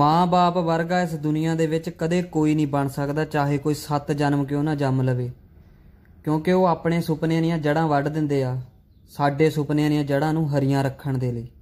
ਮਾਂ-ਬਾਪ ਵਰਗਾ ਇਸ ਦੁਨੀਆ ਦੇ ਵਿੱਚ ਕਦੇ ਕੋਈ ਨਹੀਂ ਬਣ ਸਕਦਾ ਚਾਹੇ ਕੋਈ ਸੱਤ ਜਨਮ ਕਿਉਂ ਨਾ ਜੰਮ ਲਵੇ ਕਿਉਂਕਿ ਉਹ ਆਪਣੇ ਸੁਪਨਿਆਂ ਦੀਆਂ ਜੜਾਂ ਵੱਢ ਦਿੰਦੇ ਆ ਸਾਡੇ ਸੁਪਨਿਆਂ ਦੀਆਂ ਜੜਾਂ ਨੂੰ ਹਰੀਆਂ ਰੱਖਣ ਦੇ ਲਈ